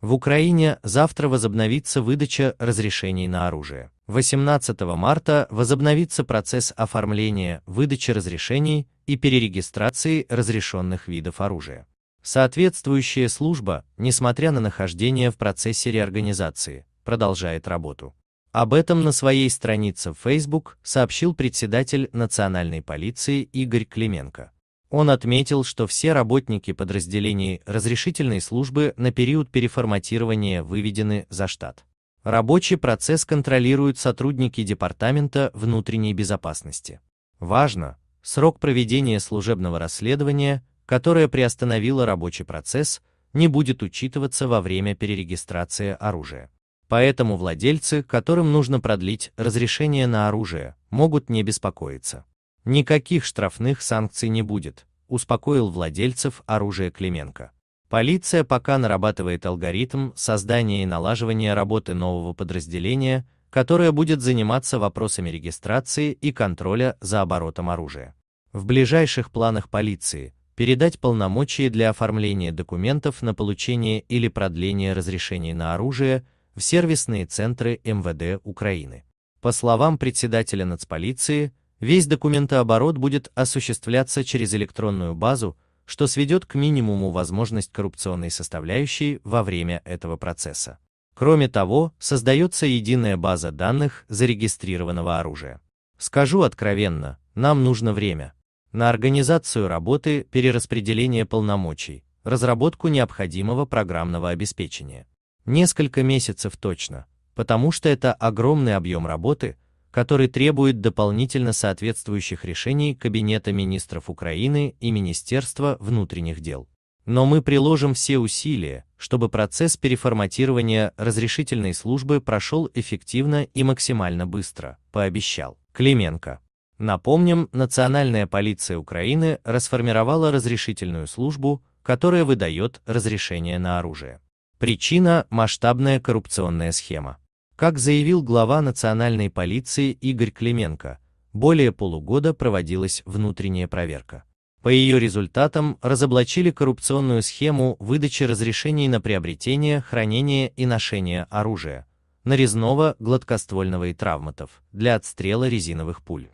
В Украине завтра возобновится выдача разрешений на оружие. 18 марта возобновится процесс оформления, выдачи разрешений и перерегистрации разрешенных видов оружия. Соответствующая служба, несмотря на нахождение в процессе реорганизации, продолжает работу. Об этом на своей странице в Facebook сообщил председатель национальной полиции Игорь Клименко. Он отметил, что все работники подразделений разрешительной службы на период переформатирования выведены за штат. Рабочий процесс контролируют сотрудники Департамента внутренней безопасности. Важно, срок проведения служебного расследования, которое приостановило рабочий процесс, не будет учитываться во время перерегистрации оружия. Поэтому владельцы, которым нужно продлить разрешение на оружие, могут не беспокоиться. Никаких штрафных санкций не будет, успокоил владельцев оружия Клименко. Полиция пока нарабатывает алгоритм создания и налаживания работы нового подразделения, которое будет заниматься вопросами регистрации и контроля за оборотом оружия. В ближайших планах полиции передать полномочия для оформления документов на получение или продление разрешений на оружие в сервисные центры МВД Украины. По словам председателя нацполиции, Весь документооборот будет осуществляться через электронную базу, что сведет к минимуму возможность коррупционной составляющей во время этого процесса. Кроме того, создается единая база данных зарегистрированного оружия. Скажу откровенно, нам нужно время. На организацию работы перераспределение полномочий, разработку необходимого программного обеспечения. Несколько месяцев точно, потому что это огромный объем работы, который требует дополнительно соответствующих решений Кабинета министров Украины и Министерства внутренних дел. Но мы приложим все усилия, чтобы процесс переформатирования разрешительной службы прошел эффективно и максимально быстро, пообещал Клименко. Напомним, Национальная полиция Украины расформировала разрешительную службу, которая выдает разрешение на оружие. Причина – масштабная коррупционная схема. Как заявил глава национальной полиции Игорь Клименко, более полугода проводилась внутренняя проверка. По ее результатам разоблачили коррупционную схему выдачи разрешений на приобретение, хранение и ношение оружия, нарезного, гладкоствольного и травматов для отстрела резиновых пуль.